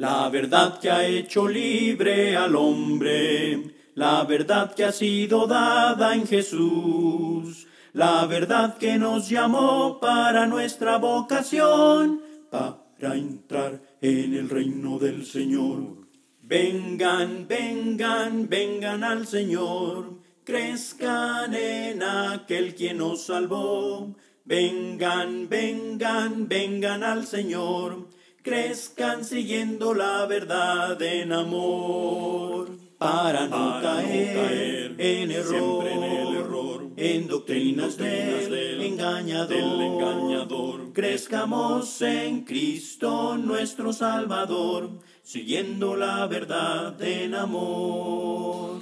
La verdad que ha hecho libre al hombre, la verdad que ha sido dada en Jesús, la verdad que nos llamó para nuestra vocación, para entrar en el reino del Señor. Vengan, vengan, vengan al Señor, crezcan en aquel quien nos salvó. Vengan, vengan, vengan al Señor crezcan siguiendo la verdad en amor, para no, caer, en error, en, el error, en doctrinas, del, engañador, del, engañador, crezcamos en Cristo nuestro Salvador, siguiendo la verdad en amor.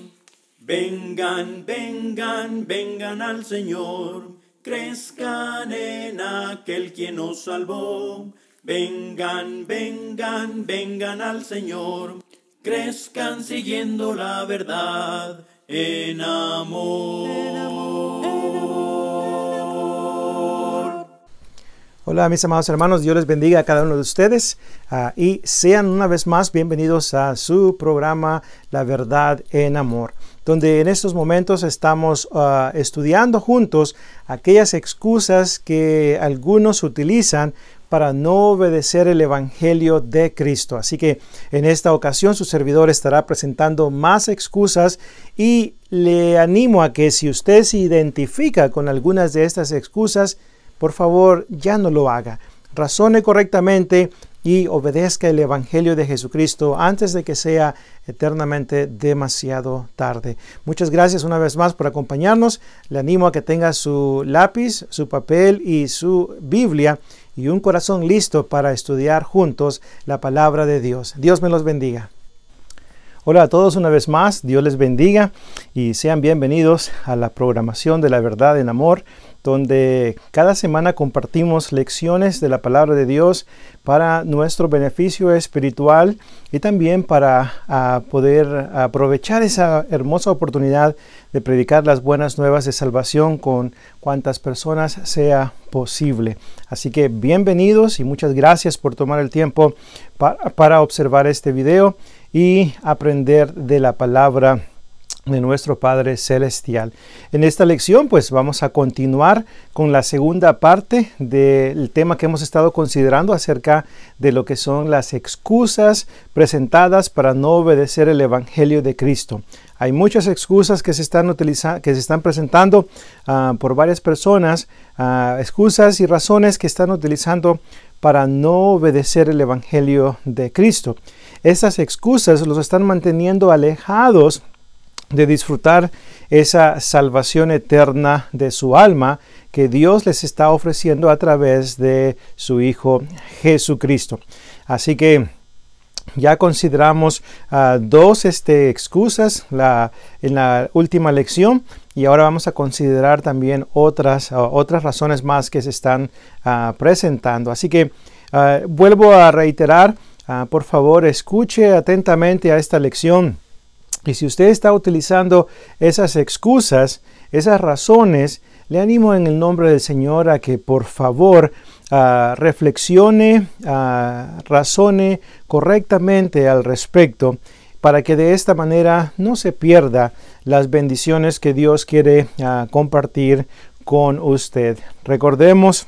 Vengan, vengan, vengan al Señor, crezcan en aquel quien nos salvó, Vengan, vengan, vengan al Señor, crezcan siguiendo la verdad en amor. Hola mis amados hermanos, Dios les bendiga a cada uno de ustedes ah, y sean una vez más bienvenidos a su programa La verdad en amor donde en estos momentos estamos ah, estudiando juntos aquellas excusas que algunos utilizan para no obedecer el Evangelio de Cristo. Así que en esta ocasión su servidor estará presentando más excusas y le animo a que si usted se identifica con algunas de estas excusas, por favor ya no lo haga. Razone correctamente y obedezca el Evangelio de Jesucristo antes de que sea eternamente demasiado tarde. Muchas gracias una vez más por acompañarnos. Le animo a que tenga su lápiz, su papel y su Biblia y un corazón listo para estudiar juntos la palabra de Dios. Dios me los bendiga. Hola a todos una vez más, Dios les bendiga y sean bienvenidos a la programación de la verdad en amor, donde cada semana compartimos lecciones de la palabra de Dios para nuestro beneficio espiritual y también para ah, poder aprovechar esa hermosa oportunidad de predicar las buenas nuevas de salvación con cuantas personas sea posible. Así que bienvenidos y muchas gracias por tomar el tiempo para, observar este video y aprender de la palabra de nuestro Padre Celestial. En esta lección pues vamos a continuar con la segunda parte del tema que hemos estado considerando acerca de lo que son las excusas presentadas para no obedecer el Evangelio de Cristo. Hay muchas excusas que se están, utilizando, que se están presentando ah, por varias personas, ah, excusas y razones que están utilizando para no obedecer el Evangelio de Cristo. Esas excusas los están manteniendo alejados de disfrutar esa salvación eterna de su alma que Dios les está ofreciendo a través de su Hijo Jesucristo. Así que ya consideramos ah, dos este, excusas en la última lección y ahora vamos a considerar también otras, otras razones más que se están ah, presentando. Así que ah, vuelvo a reiterar, por favor escuche atentamente a esta lección y si usted está utilizando esas excusas, esas razones, le animo en el nombre del Señor a que por favor reflexione, razone correctamente al respecto para que de esta manera no se pierda las bendiciones que Dios quiere ah, compartir con usted. Recordemos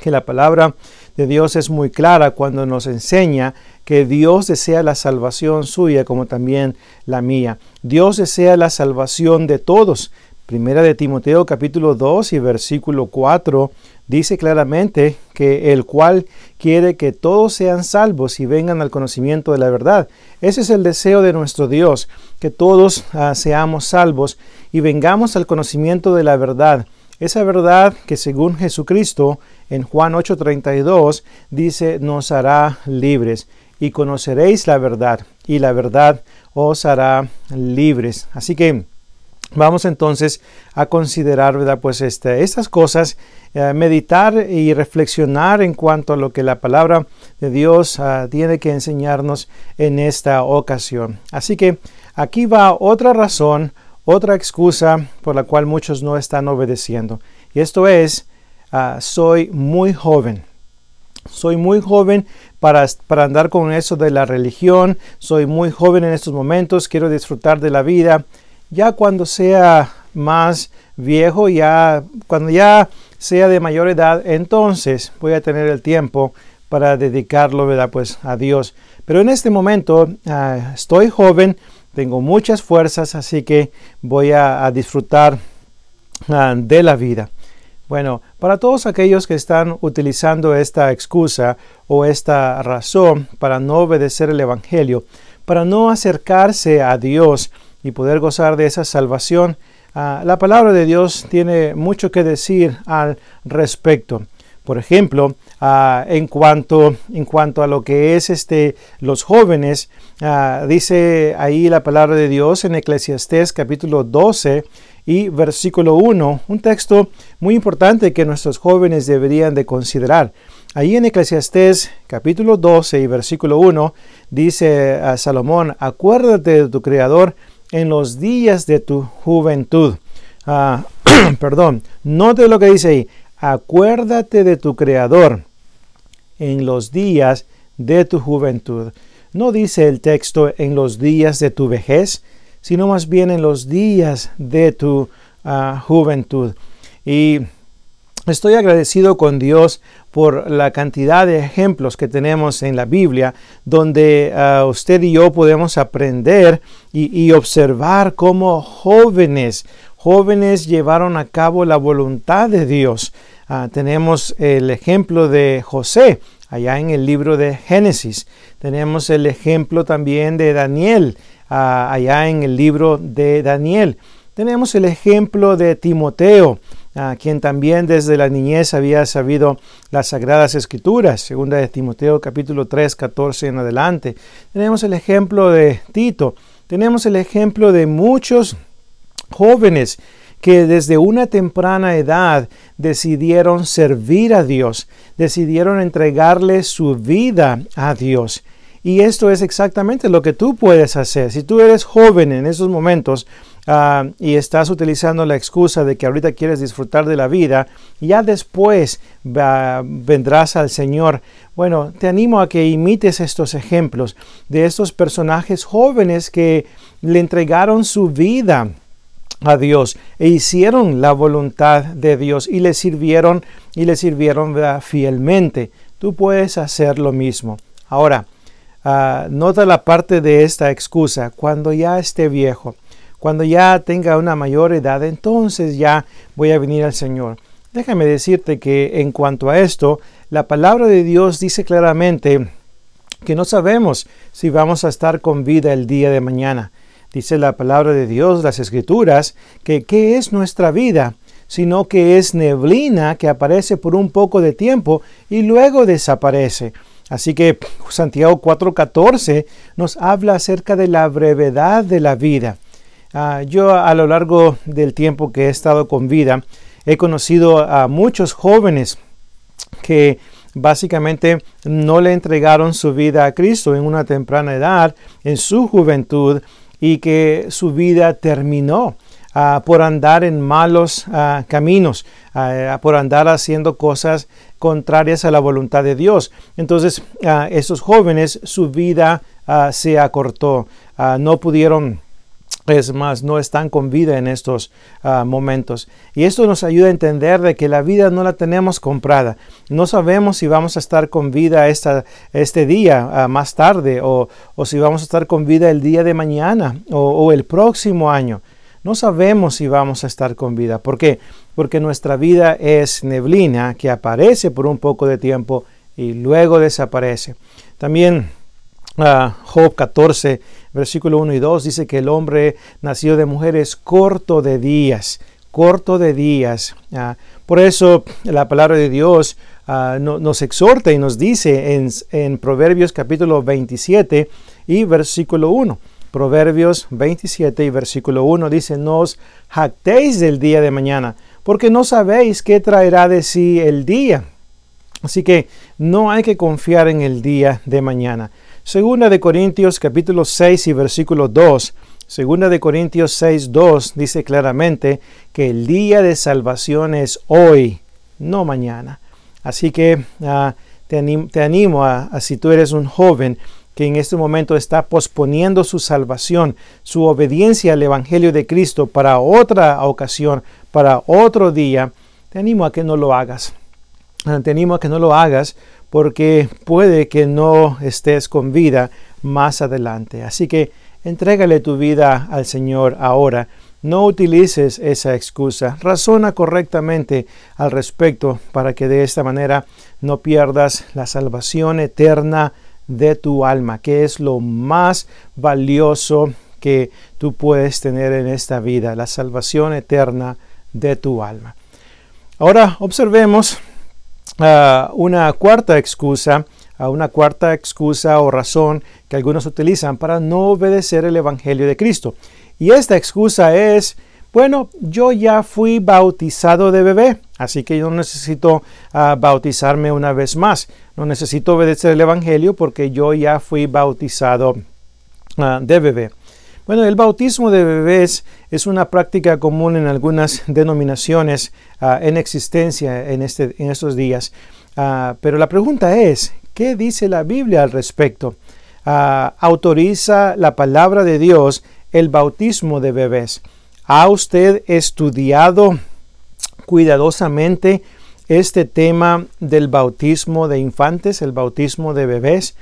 que la palabra de Dios es muy clara cuando nos enseña que Dios desea la salvación suya como también la mía. Dios desea la salvación de todos. Primera de Timoteo capítulo 2 y versículo 4 dice claramente que el cual quiere que todos sean salvos y vengan al conocimiento de la verdad. Ese es el deseo de nuestro Dios, que todos ah, seamos salvos y vengamos al conocimiento de la verdad. Esa verdad que según Jesucristo en Juan 8:32 dice nos hará libres y conoceréis la verdad y la verdad os hará libres. Así que Vamos entonces a considerar, Pues este, estas cosas eh, meditar y reflexionar en cuanto a lo que la palabra de Dios ah, tiene que enseñarnos en esta ocasión. Así que aquí va otra razón, otra excusa por la cual muchos no están obedeciendo. Y esto es, ah, soy muy joven. Soy muy joven para, para, andar con eso de la religión. Soy muy joven en estos momentos. Quiero disfrutar de la vida. Ya cuando sea más viejo, ya cuando ya sea de mayor edad, entonces voy a tener el tiempo para dedicarlo, ¿verdad? Pues a Dios. Pero en este momento ah, estoy joven, tengo muchas fuerzas, así que voy a, disfrutar ah, de la vida. Bueno, para todos aquellos que están utilizando esta excusa o esta razón para no obedecer el Evangelio, para no acercarse a Dios y poder gozar de esa salvación, Ah, la palabra de Dios tiene mucho que decir al respecto. Por ejemplo, ah, en, cuanto, en cuanto a lo que es este, los jóvenes, ah, dice ahí la palabra de Dios en Eclesiastés capítulo 12 y versículo 1, un texto muy importante que nuestros jóvenes deberían de considerar. Ahí en Eclesiastés capítulo 12 y versículo 1 dice a Salomón, acuérdate de tu Creador, en los días de tu juventud. Ah, perdón, note lo que dice ahí. Acuérdate de tu Creador en los días de tu juventud. No dice el texto en los días de tu vejez, sino más bien en los días de tu ah, juventud. Y Estoy agradecido con Dios por la cantidad de ejemplos que tenemos en la Biblia, donde ah, usted y yo podemos aprender y, observar cómo jóvenes, jóvenes llevaron a cabo la voluntad de Dios. Ah, tenemos el ejemplo de José allá en el libro de Génesis. Tenemos el ejemplo también de Daniel ah, allá en el libro de Daniel. Tenemos el ejemplo de Timoteo a quien también desde la niñez había sabido las sagradas escrituras, segunda de Timoteo capítulo 3, 14 en adelante. Tenemos el ejemplo de Tito, tenemos el ejemplo de muchos jóvenes que desde una temprana edad decidieron servir a Dios, decidieron entregarle su vida a Dios. Y esto es exactamente lo que tú puedes hacer. Si tú eres joven en esos momentos, Ah, y estás utilizando la excusa de que ahorita quieres disfrutar de la vida, ya después vendrás al Señor. Bueno, te animo a que imites estos ejemplos de estos personajes jóvenes que le entregaron su vida a Dios e hicieron la voluntad de Dios y le sirvieron y le sirvieron fielmente. Tú puedes hacer lo mismo. Ahora, ah, nota la parte de esta excusa cuando ya esté viejo. Cuando ya tenga una mayor edad, entonces ya voy a venir al Señor. Déjame decirte que en cuanto a esto, la palabra de Dios dice claramente que no sabemos si vamos a estar con vida el día de mañana. Dice la palabra de Dios, las escrituras, que qué es nuestra vida, sino que es neblina que aparece por un poco de tiempo y luego desaparece. Así que Santiago 4:14 nos habla acerca de la brevedad de la vida. Ah, yo a lo largo del tiempo que he estado con vida, he conocido a muchos jóvenes que básicamente no le entregaron su vida a Cristo en una temprana edad, en su juventud, y que su vida terminó. Ah, por andar en malos ah, caminos, eh, por andar haciendo cosas contrarias a la voluntad de Dios. Entonces, esos jóvenes, su vida se acortó, no pudieron es más, no están con vida en estos ah, momentos. Y esto nos ayuda a entender de que la vida no la tenemos comprada. No sabemos si vamos a estar con vida esta, este día ah, más tarde o, si vamos a estar con vida el día de mañana o, o el próximo año. No sabemos si vamos a estar con vida. ¿Por qué? Porque nuestra vida es neblina que aparece por un poco de tiempo y luego desaparece. También Ah, Job 14, versículo 1 y 2 dice que el hombre nacido de mujer es corto de días, corto de días. Ah, por eso la palabra de Dios ah, nos exhorta y nos dice en, en, Proverbios capítulo 27 y versículo 1. Proverbios 27 y versículo 1 dice, no os jactéis del día de mañana, porque no sabéis qué traerá de sí el día. Así que no hay que confiar en el día de mañana. Segunda de Corintios capítulo 6 y versículo 2. Segunda de Corintios 6, 2 dice claramente que el día de salvación es hoy, no mañana. Así que ah, te, animo, a, a si tú eres un joven, que en este momento está posponiendo su salvación, su obediencia al Evangelio de Cristo para otra ocasión, para otro día, te animo a que no lo hagas. Ah, te animo a que no lo hagas porque puede que no estés con vida más adelante. Así que entrégale tu vida al Señor ahora. No utilices esa excusa. Razona correctamente al respecto para que de esta manera no pierdas la salvación eterna de tu alma, que es lo más valioso que tú puedes tener en esta vida, la salvación eterna de tu alma. Ahora observemos una cuarta excusa, una cuarta excusa o razón que algunos utilizan para no obedecer el Evangelio de Cristo. Y esta excusa es, bueno, yo ya fui bautizado de bebé, así que yo no necesito ah, bautizarme una vez más. No necesito obedecer el Evangelio porque yo ya fui bautizado ah, de bebé. Bueno, el bautismo de bebés es una práctica común en algunas denominaciones ah, en existencia en, este, en estos días. Ah, pero la pregunta es, ¿qué dice la Biblia al respecto? Ah, ¿Autoriza la palabra de Dios el bautismo de bebés? ¿Ha usted estudiado cuidadosamente este tema del bautismo de infantes, el bautismo de bebés?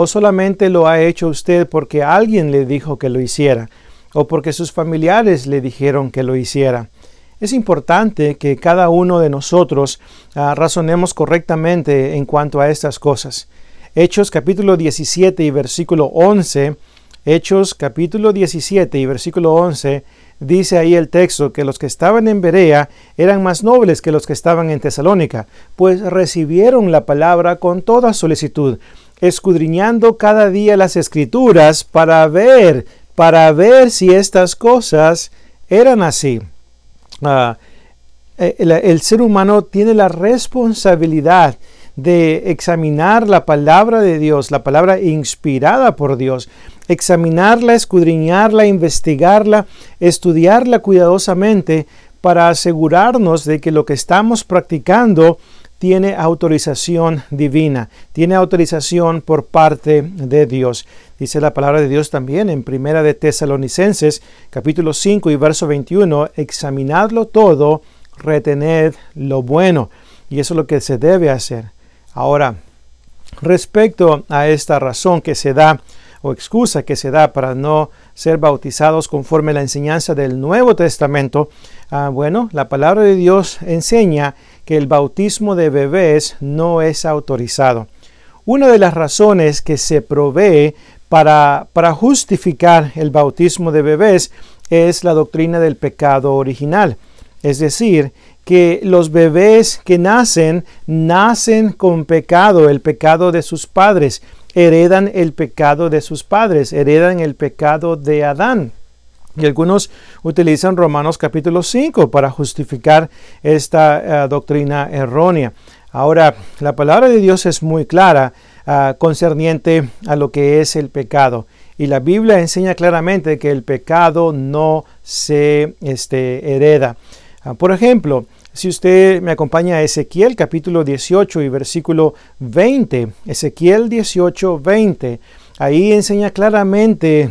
o solamente lo ha hecho usted porque alguien le dijo que lo hiciera o porque sus familiares le dijeron que lo hiciera. Es importante que cada uno de nosotros ah, razonemos correctamente en cuanto a estas cosas. Hechos capítulo 17 y versículo 11, Hechos capítulo 17 y versículo 11, dice ahí el texto que los que estaban en Berea eran más nobles que los que estaban en Tesalónica, pues recibieron la palabra con toda solicitud escudriñando cada día las escrituras para ver, para ver si estas cosas eran así. Ah, eh, el, ser humano tiene la responsabilidad de examinar la palabra de Dios, la palabra inspirada por Dios, examinarla, escudriñarla, investigarla, estudiarla cuidadosamente para asegurarnos de que lo que estamos practicando tiene autorización divina, tiene autorización por parte de Dios. Dice la palabra de Dios también en Primera de Tesalonicenses, capítulo 5 y verso 21, examinadlo todo, retened lo bueno. Y eso es lo que se debe hacer. Ahora, respecto a esta razón que se da o excusa que se da para no ser bautizados conforme la enseñanza del Nuevo Testamento, ah, bueno, la palabra de Dios enseña que el bautismo de bebés no es autorizado. Una de las razones que se provee para, para justificar el bautismo de bebés es la doctrina del pecado original. Es decir, que los bebés que nacen nacen con pecado, el pecado de sus padres, heredan el pecado de sus padres, heredan el pecado de Adán. Y algunos utilizan Romanos capítulo 5 para justificar esta eh, doctrina errónea. Ahora, la palabra de Dios es muy clara ah, concerniente a lo que es el pecado. Y la Biblia enseña claramente que el pecado no se este, hereda. Ah, por ejemplo, si usted me acompaña a Ezequiel capítulo 18 y versículo 20, Ezequiel 18, 20, ahí enseña claramente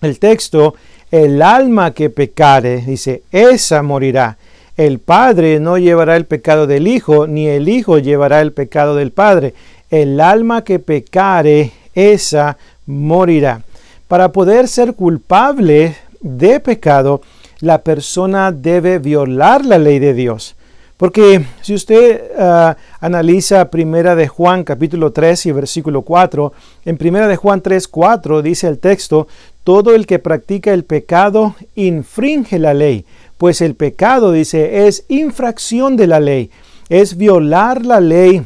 el texto el alma que pecare, dice, esa morirá. El Padre no llevará el pecado del Hijo, ni el Hijo llevará el pecado del Padre. El alma que pecare, esa morirá. Para poder ser culpable de pecado, la persona debe violar la ley de Dios. Porque si usted ah, analiza Primera de Juan capítulo 3 y versículo 4, en Primera de Juan 3, 4 dice el texto, todo el que practica el pecado infringe la ley, pues el pecado, dice, es infracción de la ley, es violar la ley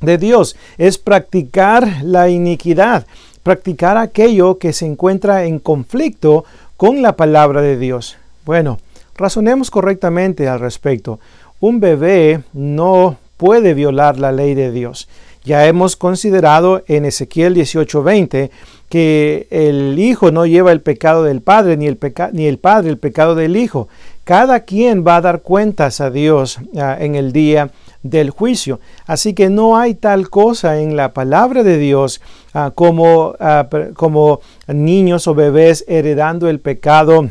de Dios, es practicar la iniquidad, practicar aquello que se encuentra en conflicto con la palabra de Dios. Bueno, razonemos correctamente al respecto. Un bebé no puede violar la ley de Dios. Ya hemos considerado en Ezequiel 18:20 que el hijo no lleva el pecado del padre, ni el, padre el pecado del hijo. Cada quien va a dar cuentas a Dios ah, en el día del juicio. Así que no hay tal cosa en la palabra de Dios ah, como, ah, como niños o bebés heredando el pecado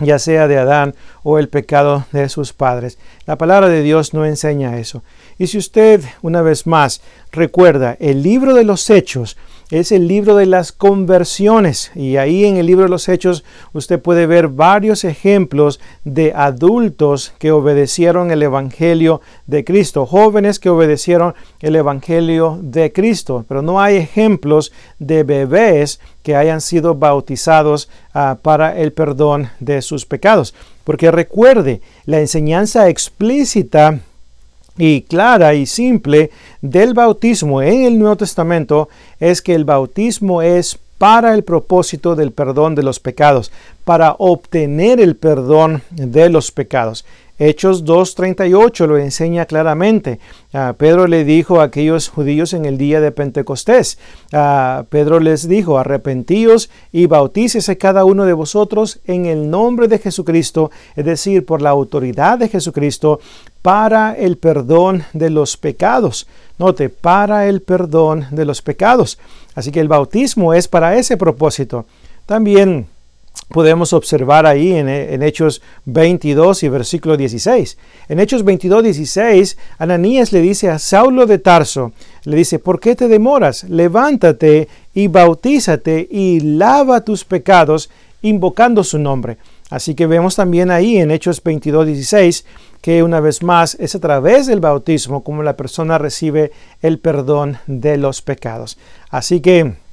ya sea de Adán o el pecado de sus padres. La palabra de Dios no enseña eso. Y si usted, una vez más, recuerda, el libro de los hechos es el libro de las conversiones. Y ahí en el libro de los hechos usted puede ver varios ejemplos de adultos que obedecieron el Evangelio de Cristo, jóvenes que obedecieron el Evangelio de Cristo. Pero no hay ejemplos de bebés que hayan sido bautizados ah, para el perdón de sus pecados. Porque recuerde, la enseñanza explícita y clara y simple del bautismo en el Nuevo Testamento es que el bautismo es para el propósito del perdón de los pecados, para obtener el perdón de los pecados. Hechos 2.38 lo enseña claramente. Ah, Pedro le dijo a aquellos judíos en el día de Pentecostés, ah, Pedro les dijo, arrepentíos y bautícese cada uno de vosotros en el nombre de Jesucristo, es decir, por la autoridad de Jesucristo, para el perdón de los pecados. Note, para el perdón de los pecados. Así que el bautismo es para ese propósito. También podemos observar ahí en, Hechos 22 y versículo 16. En Hechos 22, 16, Ananías le dice a Saulo de Tarso, le dice, ¿por qué te demoras? Levántate y bautízate y lava tus pecados invocando su nombre. Así que vemos también ahí en Hechos 22, 16, que una vez más es a través del bautismo como la persona recibe el perdón de los pecados. Así que...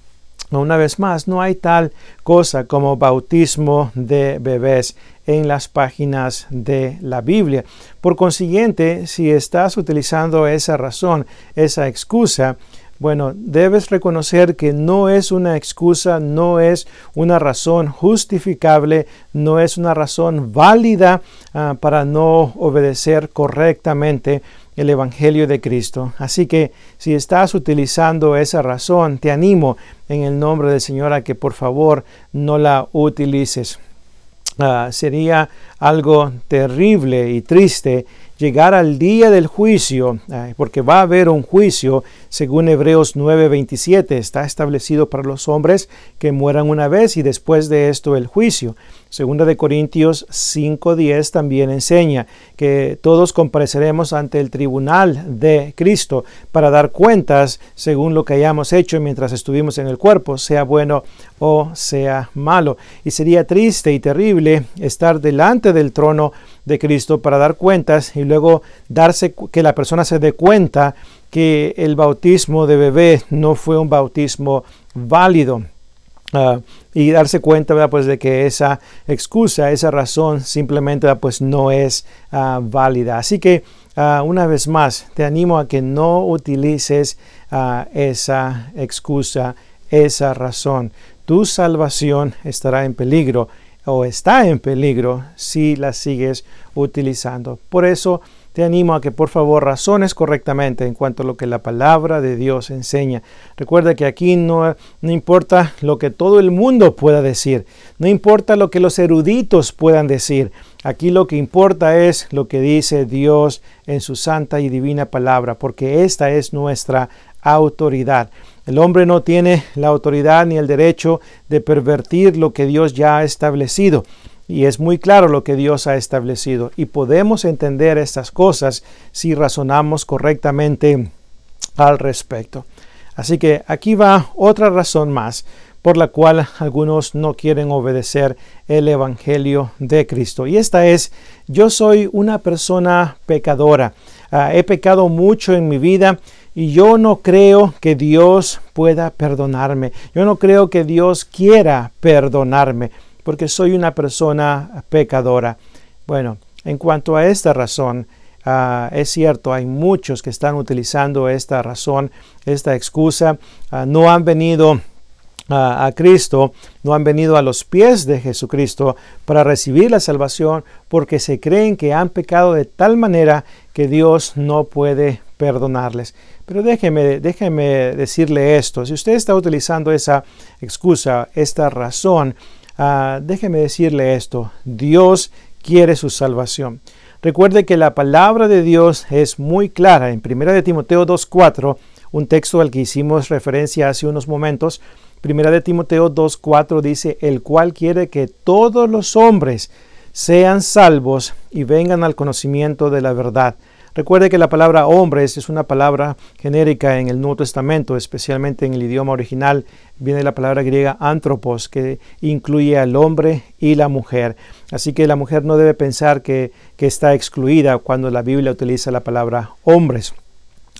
Una vez más, no hay tal cosa como bautismo de bebés en las páginas de la Biblia. Por consiguiente, si estás utilizando esa razón, esa excusa, bueno, debes reconocer que no es una excusa, no es una razón justificable, no es una razón válida ah, para no obedecer correctamente el Evangelio de Cristo. Así que si estás utilizando esa razón, te animo en el nombre del Señor a que por favor no la utilices. Ah, sería algo terrible y triste llegar al día del juicio, porque va a haber un juicio, según Hebreos 9:27, está establecido para los hombres que mueran una vez y después de esto el juicio. Segunda de Corintios 5:10 también enseña que todos compareceremos ante el tribunal de Cristo para dar cuentas según lo que hayamos hecho mientras estuvimos en el cuerpo, sea bueno o sea malo. Y sería triste y terrible estar delante del trono de Cristo para dar cuentas y luego darse que la persona se dé cuenta que el bautismo de bebé no fue un bautismo válido. Ah, y darse cuenta pues de que esa excusa, esa razón simplemente pues no es ah, válida. Así que ah, una vez más te animo a que no utilices esa excusa, esa razón. Tu salvación estará en peligro o está en peligro si la sigues utilizando. Por eso te animo a que por favor razones correctamente en cuanto a lo que la palabra de Dios enseña. Recuerda que aquí no, no importa lo que todo el mundo pueda decir, no importa lo que los eruditos puedan decir. Aquí lo que importa es lo que dice Dios en su santa y divina palabra, porque esta es nuestra autoridad. El hombre no tiene la autoridad ni el derecho de pervertir lo que Dios ya ha establecido. Y es muy claro lo que Dios ha establecido. Y podemos entender estas cosas si razonamos correctamente al respecto. Así que aquí va otra razón más por la cual algunos no quieren obedecer el Evangelio de Cristo. Y esta es, yo soy una persona pecadora. Ah, he pecado mucho en mi vida y yo no creo que Dios pueda perdonarme. Yo no creo que Dios quiera perdonarme porque soy una persona pecadora. Bueno, en cuanto a esta razón, ah, es cierto, hay muchos que están utilizando esta razón, esta excusa. Ah, no han venido ah, a Cristo, no han venido a los pies de Jesucristo para recibir la salvación porque se creen que han pecado de tal manera que Dios no puede perdonarles. Pero déjeme, déjeme decirle esto. Si usted está utilizando esa excusa, esta razón, ah, déjeme decirle esto. Dios quiere su salvación. Recuerde que la palabra de Dios es muy clara. En 1 de Timoteo 2.4, un texto al que hicimos referencia hace unos momentos, 1 de Timoteo 2.4 dice, el cual quiere que todos los hombres sean salvos y vengan al conocimiento de la verdad. Recuerde que la palabra hombres es una palabra genérica en el Nuevo Testamento, especialmente en el idioma original viene la palabra griega antropos, que incluye al hombre y la mujer. Así que la mujer no debe pensar que, está excluida cuando la Biblia utiliza la palabra hombres.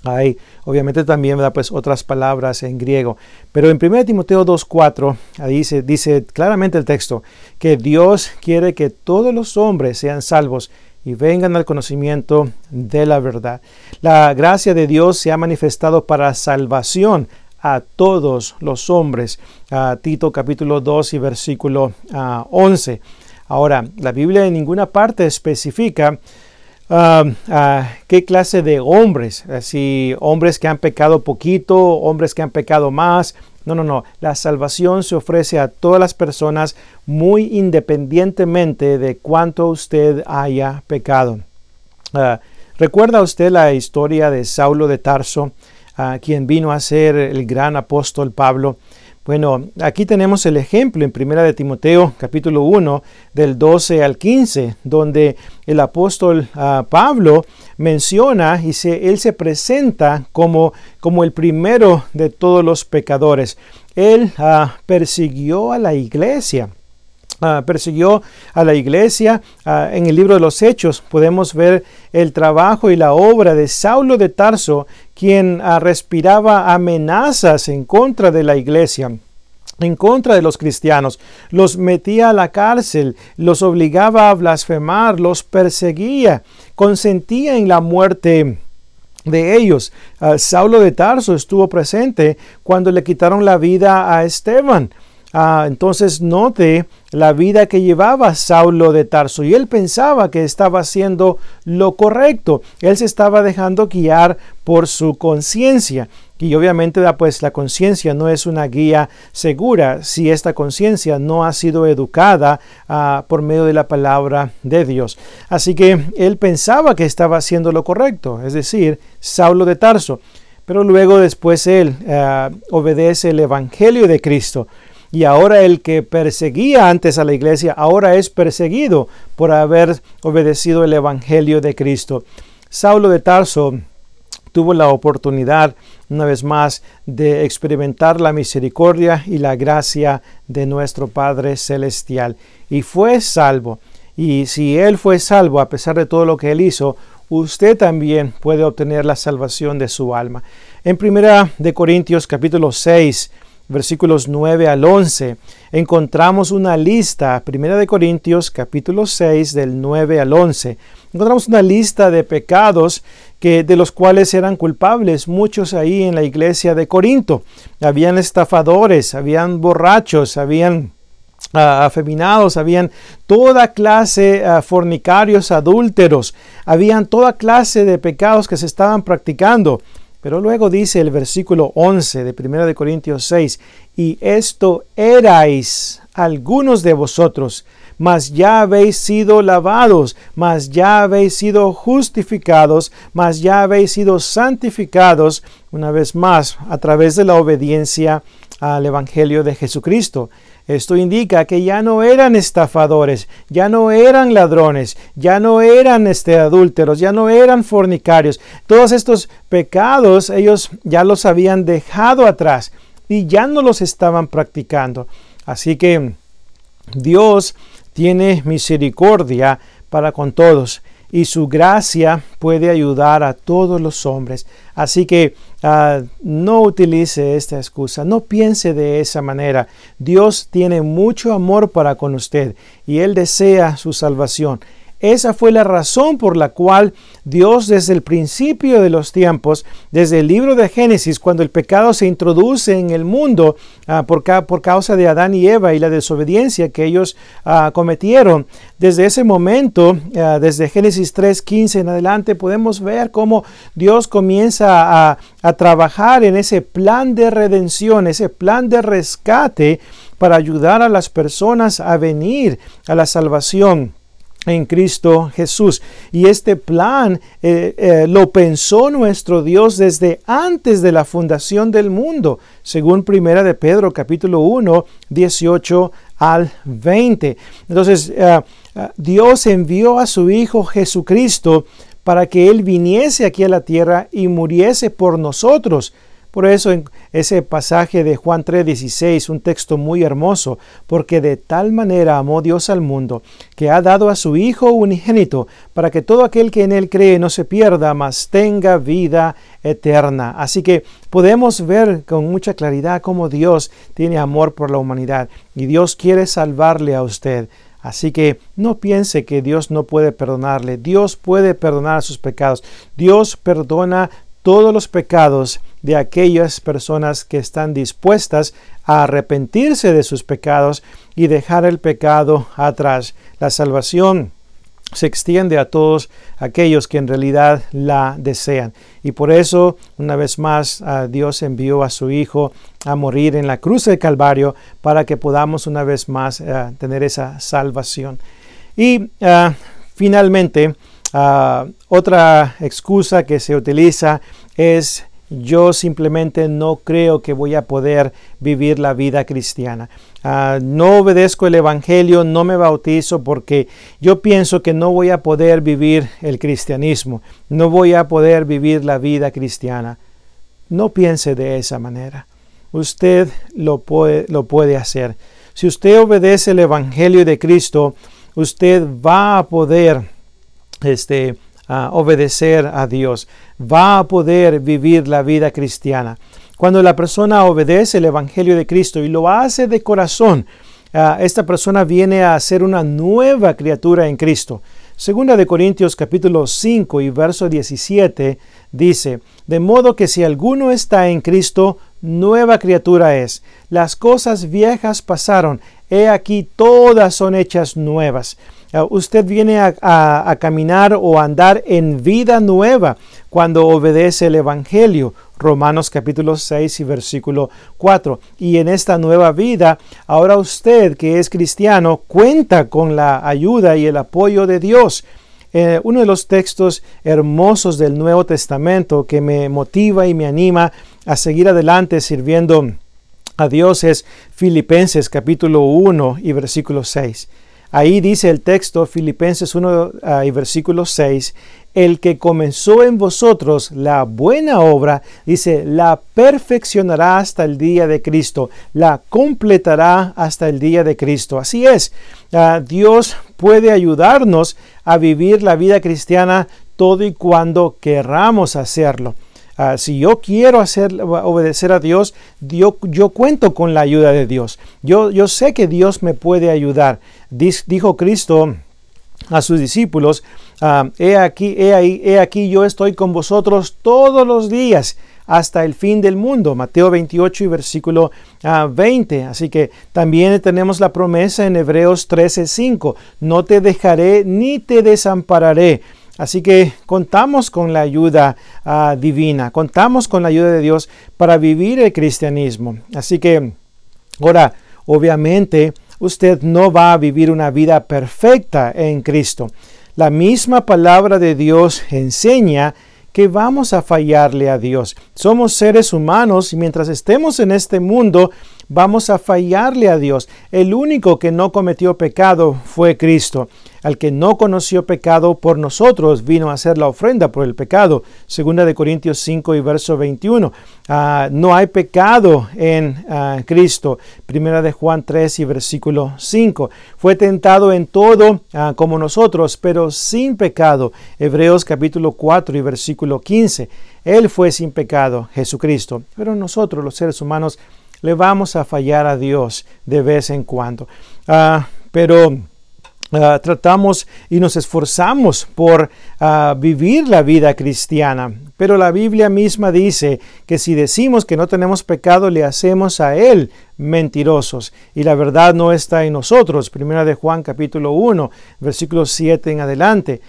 Hay obviamente también da Pues otras palabras en griego. Pero en 1 Timoteo 2.4 ahí dice claramente el texto que Dios quiere que todos los hombres sean salvos y vengan al conocimiento de la verdad. La gracia de Dios se ha manifestado para salvación a todos los hombres. A Tito capítulo 2 y versículo 11. Ah, Ahora, la Biblia en ninguna parte especifica ah, ah, qué clase de hombres, eh, si hombres que han pecado poquito, hombres que han pecado más, no, no, no. La salvación se ofrece a todas las personas muy independientemente de cuánto usted haya pecado. Ah, ¿Recuerda usted la historia de Saulo de Tarso, ah, quien vino a ser el gran apóstol Pablo? Bueno, aquí tenemos el ejemplo en Primera de Timoteo capítulo 1 del 12 al 15, donde el apóstol ah, Pablo menciona y se, él se presenta como, como el primero de todos los pecadores. Él ah, persiguió a la iglesia Ah, persiguió a la iglesia. Ah, en el libro de los Hechos podemos ver el trabajo y la obra de Saulo de Tarso, quien ah, respiraba amenazas en contra de la iglesia en contra de los cristianos, los metía a la cárcel, los obligaba a blasfemar, los perseguía, consentía en la muerte de ellos. Saulo de Tarso estuvo presente cuando le quitaron la vida a Esteban. Ah, entonces note la vida que llevaba Saulo de Tarso y él pensaba que estaba haciendo lo correcto. Él se estaba dejando guiar por su conciencia. Y obviamente ah, pues la conciencia no es una guía segura si esta conciencia no ha sido educada ah, por medio de la palabra de Dios. Así que él pensaba que estaba haciendo lo correcto, es decir, Saulo de Tarso. Pero luego después él obedece el Evangelio de Cristo y ahora el que perseguía antes a la iglesia, ahora es perseguido por haber obedecido el Evangelio de Cristo. Saulo de Tarso tuvo la oportunidad una vez más de experimentar la misericordia y la gracia de nuestro Padre Celestial y fue salvo. Y si él fue salvo a pesar de todo lo que él hizo, usted también puede obtener la salvación de su alma. En primera de Corintios capítulo 6 versículos 9 al 11, encontramos una lista, Primera de Corintios capítulo 6 del 9 al 11. Encontramos una lista de pecados que de los cuales eran culpables muchos ahí en la iglesia de Corinto. Habían estafadores, habían borrachos, habían ah, afeminados, habían toda clase de ah, fornicarios, adúlteros, habían toda clase de pecados que se estaban practicando. Pero luego dice el versículo 11 de 1 de Corintios 6, y esto erais algunos de vosotros, mas ya habéis sido lavados, mas ya habéis sido justificados, mas ya habéis sido santificados, una vez más, a través de la obediencia al Evangelio de Jesucristo. Esto indica que ya no eran estafadores, ya no eran ladrones, ya no eran este, adúlteros, ya no eran fornicarios. Todos estos pecados ellos ya los habían dejado atrás y ya no los estaban practicando. Así que Dios tiene misericordia para con todos y su gracia puede ayudar a todos los hombres. Así que ah, no utilice esta excusa, no piense de esa manera. Dios tiene mucho amor para con usted y Él desea su salvación. Esa fue la razón por la cual Dios desde el principio de los tiempos, desde el libro de Génesis, cuando el pecado se introduce en el mundo ah, por, causa de Adán y Eva y la desobediencia que ellos ah, cometieron, desde ese momento, ah, desde Génesis 3.15 en adelante, podemos ver cómo Dios comienza a trabajar en ese plan de redención, ese plan de rescate para ayudar a las personas a venir a la salvación en Cristo Jesús. Y este plan eh, eh, lo pensó nuestro Dios desde antes de la fundación del mundo, según Primera de Pedro capítulo 1, 18 al 20. Entonces, eh, Dios envió a su Hijo Jesucristo para que Él viniese aquí a la tierra y muriese por nosotros. Por eso en, ese pasaje de Juan 3:16, un texto muy hermoso, porque de tal manera amó Dios al mundo, que ha dado a su Hijo unigénito, para que todo aquel que en Él cree no se pierda, mas tenga vida eterna. Así que podemos ver con mucha claridad cómo Dios tiene amor por la humanidad y Dios quiere salvarle a usted. Así que no piense que Dios no puede perdonarle. Dios puede perdonar sus pecados. Dios perdona todos los pecados de aquellas personas que están dispuestas a arrepentirse de sus pecados y dejar el pecado atrás. La salvación se extiende a todos aquellos que en realidad la desean. Y por eso, una vez más, Dios envió a su Hijo a morir en la cruz del Calvario para que podamos una vez más eh, tener esa salvación. Y ah, finalmente, Ah, otra excusa que se utiliza es yo simplemente no creo que voy a poder vivir la vida cristiana. Ah, no obedezco el Evangelio, no me bautizo porque yo pienso que no voy a poder vivir el cristianismo, no voy a poder vivir la vida cristiana. No piense de esa manera. Usted lo puede, lo puede hacer. Si usted obedece el Evangelio de Cristo, usted va a poder este, obedecer a Dios, va a poder vivir la vida cristiana. Cuando la persona obedece el Evangelio de Cristo y lo hace de corazón, ah, esta persona viene a ser una nueva criatura en Cristo. Segunda de Corintios capítulo 5 y verso 17 dice, de modo que si alguno está en Cristo, nueva criatura es. Las cosas viejas pasaron, he aquí todas son hechas nuevas. Eh, usted viene a, caminar o andar en vida nueva cuando obedece el Evangelio. Romanos capítulo 6 y versículo 4. Y en esta nueva vida, ahora usted que es cristiano cuenta con la ayuda y el apoyo de Dios. Eh, uno de los textos hermosos del Nuevo Testamento que me motiva y me anima a seguir adelante sirviendo a Dios es Filipenses capítulo 1 y versículo 6. Ahí dice el texto, Filipenses 1 ah, y versículo 6, el que comenzó en vosotros la buena obra, dice, la perfeccionará hasta el día de Cristo, la completará hasta el día de Cristo. Así es, ah, Dios puede ayudarnos a vivir la vida cristiana todo y cuando querramos hacerlo. Ah, si yo quiero hacer, obedecer a Dios, yo, yo cuento con la ayuda de Dios. Yo, sé que Dios me puede ayudar. dijo Cristo a sus discípulos, ah, he aquí, he ahí, he aquí, yo estoy con vosotros todos los días hasta el fin del mundo. Mateo 28 y versículo 20. Ah, Así que también tenemos la promesa en Hebreos 13, 5. No te dejaré ni te desampararé. Así que contamos con la ayuda ah, divina, contamos con la ayuda de Dios para vivir el cristianismo. Así que ahora, obviamente, usted no va a vivir una vida perfecta en Cristo. La misma palabra de Dios enseña que vamos a fallarle a Dios. Somos seres humanos y mientras estemos en este mundo, vamos a fallarle a Dios. El único que no cometió pecado fue Cristo. Al que no conoció pecado por nosotros vino a hacer la ofrenda por el pecado. Segunda de Corintios 5 y verso 21. Ah, no hay pecado en ah, Cristo. Primera de Juan 3 y versículo 5. Fue tentado en todo ah, como nosotros, pero sin pecado. Hebreos capítulo 4 y versículo 15. Él fue sin pecado, Jesucristo. Pero nosotros los seres humanos le vamos a fallar a Dios de vez en cuando. Ah, pero ah, tratamos y nos esforzamos por ah, vivir la vida cristiana. Pero la Biblia misma dice que si decimos que no tenemos pecado, le hacemos a Él mentirosos. Y la verdad no está en nosotros. Primera de Juan capítulo 1, versículo 7 en adelante.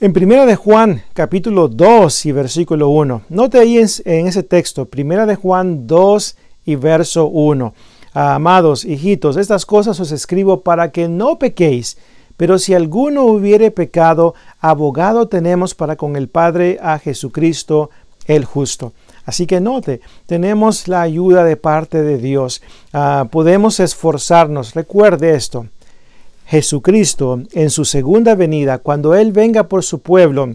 En Primera de Juan capítulo 2 y versículo 1. Note ahí en, en ese texto, Primera de Juan 2 y verso 1. Ah, amados hijitos, estas cosas os escribo para que no pequéis. Pero si alguno hubiere pecado, abogado tenemos para con el Padre a Jesucristo el justo. Así que note, tenemos la ayuda de parte de Dios. Ah, podemos esforzarnos. Recuerde esto. Jesucristo en su segunda venida, cuando Él venga por su pueblo,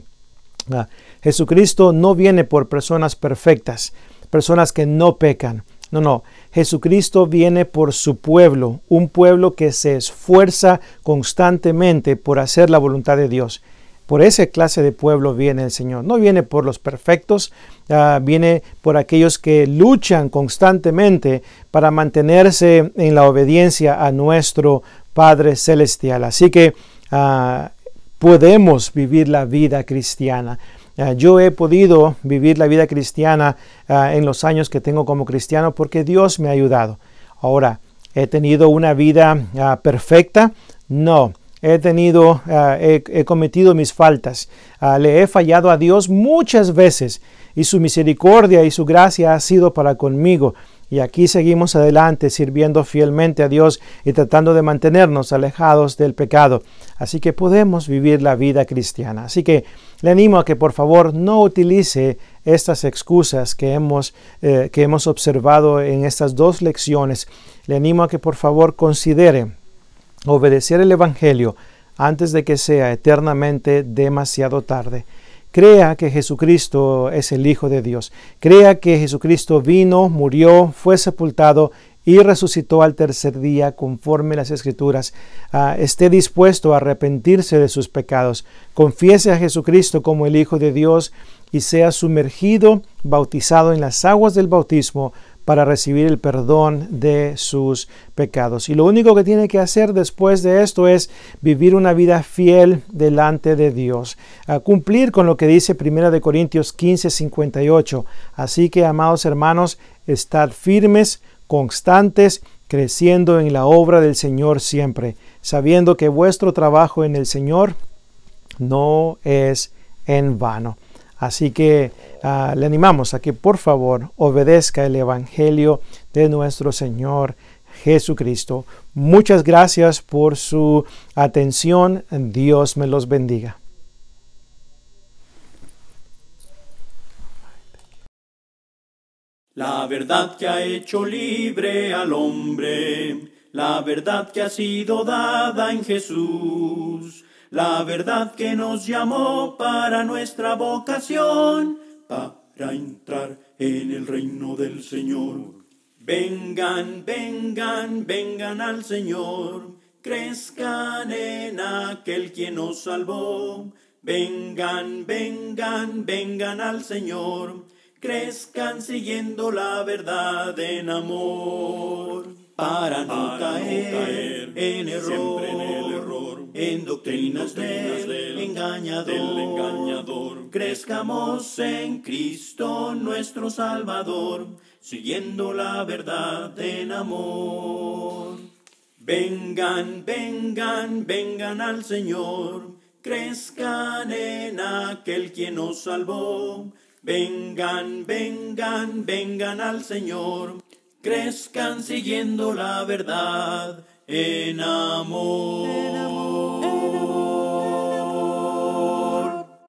ah, Jesucristo no viene por personas perfectas, personas que no pecan. No, no. Jesucristo viene por su pueblo, un pueblo que se esfuerza constantemente por hacer la voluntad de Dios. Por esa clase de pueblo viene el Señor. No viene por los perfectos, ah, viene por aquellos que luchan constantemente para mantenerse en la obediencia a nuestro Padre Celestial. Así que ah, podemos vivir la vida cristiana. Ah, yo he podido vivir la vida cristiana ah, en los años que tengo como cristiano porque Dios me ha ayudado. Ahora, ¿he tenido una vida ah, perfecta? No. He tenido, he, cometido mis faltas. le he fallado a Dios muchas veces y su misericordia y su gracia ha sido para conmigo. Y aquí seguimos adelante sirviendo fielmente a Dios y tratando de mantenernos alejados del pecado. Así que podemos vivir la vida cristiana. Así que le animo a que por favor no utilice estas excusas que hemos, eh, que hemos observado en estas dos lecciones. Le animo a que por favor considere obedecer el Evangelio antes de que sea eternamente demasiado tarde. Crea que Jesucristo es el Hijo de Dios. Crea que Jesucristo vino, murió, fue sepultado y resucitó al tercer día conforme las escrituras, ah, esté dispuesto a arrepentirse de sus pecados, confiese a Jesucristo como el Hijo de Dios y sea sumergido, bautizado en las aguas del bautismo para recibir el perdón de sus pecados. Y lo único que tiene que hacer después de esto es vivir una vida fiel delante de Dios, a cumplir con lo que dice 1 Corintios 15, 58. Así que, amados hermanos, estad firmes, constantes, creciendo en la obra del Señor siempre, sabiendo que vuestro trabajo en el Señor no es en vano. Así que ah, le animamos a que por favor obedezca el Evangelio de nuestro Señor Jesucristo. Muchas gracias por su atención. Dios me los bendiga. La verdad que ha hecho libre al hombre, la verdad que ha sido dada en Jesús la verdad que nos llamó para nuestra vocación, para entrar en el reino del Señor. Vengan, vengan, vengan al Señor, crezcan en aquel quien nos salvó. Vengan, vengan, vengan al Señor, crezcan siguiendo la verdad en amor, para no, caer, en error en doctrinas del, engañador. engañador. Crezcamos en Cristo nuestro Salvador, siguiendo la verdad en amor. Vengan, vengan, vengan al Señor, crezcan en aquel quien nos salvó. Vengan, vengan, vengan al Señor, crezcan siguiendo la verdad en amor. En amor.